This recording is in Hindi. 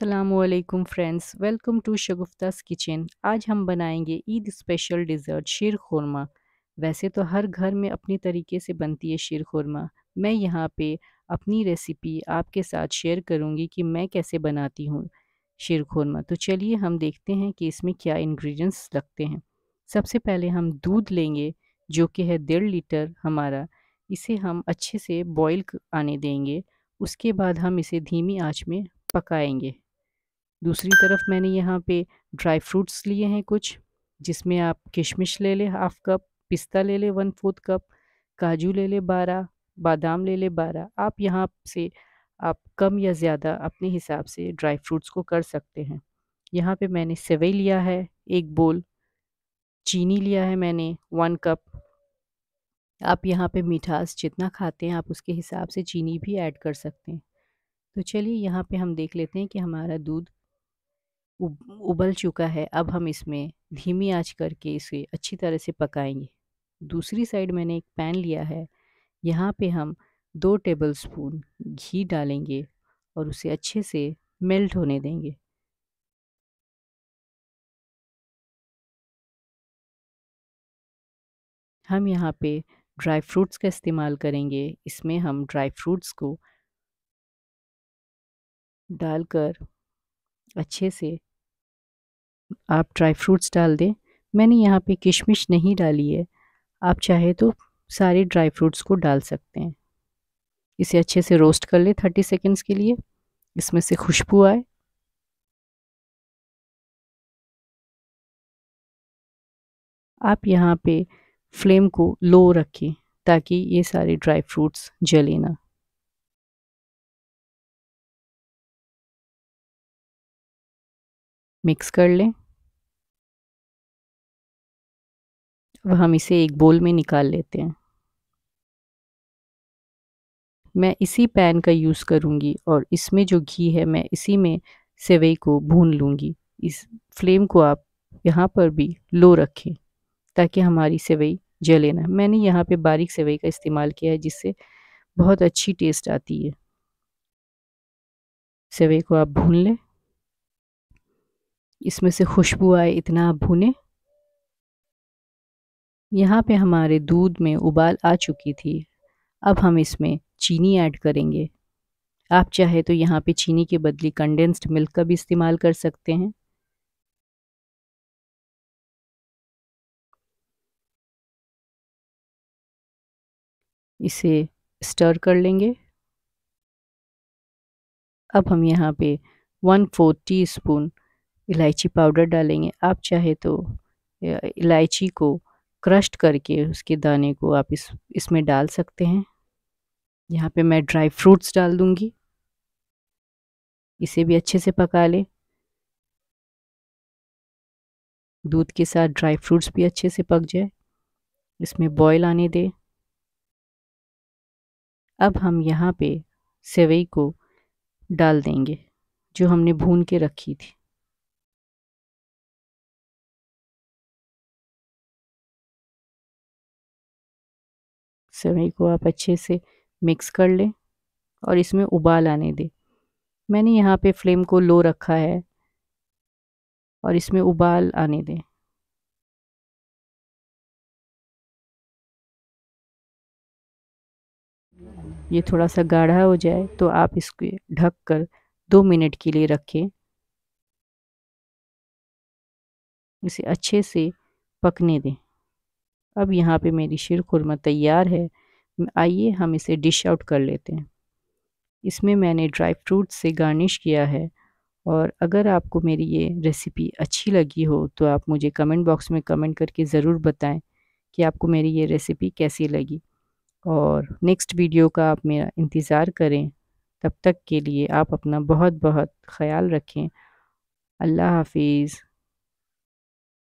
Aslam friends welcome to Shagufta's kitchen आज हम बनाएंगे ईद स्पेशल डिज़र्ट शेर खोरमा वैसे तो हर घर में अपने तरीके से बनती है शेर खोरमा मैं यहाँ पे अपनी रेसिपी आपके साथ शेयर करूँगी कि मैं कैसे बनाती हूँ शेर खोरमा तो चलिए हम देखते हैं कि इसमें क्या इन्ग्रीडियंट्स लगते हैं सबसे पहले हम दूध लेंगे जो कि है डेढ़ लीटर हमारा इसे हम अच्छे से बॉयल आने देंगे उसके बाद हम इसे धीमी आँच में पकाएंगे दूसरी तरफ मैंने यहाँ पे ड्राई फ्रूट्स लिए हैं कुछ जिसमें आप किशमिश ले लें हाफ कप पिस्ता ले लें वन फोर्थ कप काजू ले लें बारह बादाम ले लें बारह आप यहाँ से आप कम या ज़्यादा अपने हिसाब से ड्राई फ्रूट्स को कर सकते हैं यहाँ पे मैंने सेवई लिया है एक बोल चीनी लिया है मैंने वन कप आप यहाँ पे मिठास जितना खाते हैं आप उसके हिसाब से चीनी भी ऐड कर सकते हैं तो चलिए यहाँ पे हम देख लेते हैं कि हमारा दूध उबल चुका है अब हम इसमें धीमी आंच करके इसे अच्छी तरह से पकाएंगे दूसरी साइड मैंने एक पैन लिया है यहाँ पे हम दो टेबलस्पून घी डालेंगे और उसे अच्छे से मेल्ट होने देंगे हम यहाँ पे ड्राई फ्रूट्स का इस्तेमाल करेंगे इसमें हम ड्राई फ्रूट्स को डालकर अच्छे से आप ड्राई फ्रूट्स डाल दें मैंने यहाँ पे किशमिश नहीं डाली है आप चाहे तो सारे ड्राई फ्रूट्स को डाल सकते हैं इसे अच्छे से रोस्ट कर ले थर्टी सेकेंड्स के लिए इसमें से खुशबू आए आप यहाँ पे फ्लेम को लो रखें ताकि ये सारे ड्राई फ्रूट्स जले ना मिक्स कर लें अब हम इसे एक बोल में निकाल लेते हैं मैं इसी पैन का यूज़ करूँगी और इसमें जो घी है मैं इसी में सेवई को भून लूँगी इस फ्लेम को आप यहाँ पर भी लो रखें ताकि हमारी सेवई जले ना मैंने यहाँ पे बारीक सेवई का इस्तेमाल किया है जिससे बहुत अच्छी टेस्ट आती है सेवई को आप भून लें इसमें से खुशबू आए इतना आप भूनें यहाँ पे हमारे दूध में उबाल आ चुकी थी अब हम इसमें चीनी ऐड करेंगे आप चाहे तो यहाँ पे चीनी के बदले कंडेंस्ड मिल्क का भी इस्तेमाल कर सकते हैं इसे स्टर कर लेंगे अब हम यहाँ पे वन फोर्थ टी स्पून इलायची पाउडर डालेंगे आप चाहे तो इलायची को क्रश्ट करके उसके दाने को आप इस इसमें डाल सकते हैं यहाँ पे मैं ड्राई फ्रूट्स डाल दूँगी इसे भी अच्छे से पका लें दूध के साथ ड्राई फ्रूट्स भी अच्छे से पक जाए इसमें बॉयल आने दे अब हम यहाँ पे सेवई को डाल देंगे जो हमने भून के रखी थी सभी को आप अच्छे से मिक्स कर लें और इसमें उबाल आने दें मैंने यहाँ पे फ्लेम को लो रखा है और इसमें उबाल आने दें ये थोड़ा सा गाढ़ा हो जाए तो आप इसको ढक कर दो मिनट के लिए रखें इसे अच्छे से पकने दें अब यहाँ पे मेरी शीर खुरमा तैयार है आइए हम इसे डिश आउट कर लेते हैं इसमें मैंने ड्राई फ्रूट से गार्निश किया है और अगर आपको मेरी ये रेसिपी अच्छी लगी हो तो आप मुझे कमेंट बॉक्स में कमेंट करके ज़रूर बताएं कि आपको मेरी ये रेसिपी कैसी लगी और नेक्स्ट वीडियो का आप मेरा इंतज़ार करें तब तक के लिए आप अपना बहुत बहुत ख्याल रखें अल्लाह हाफिज़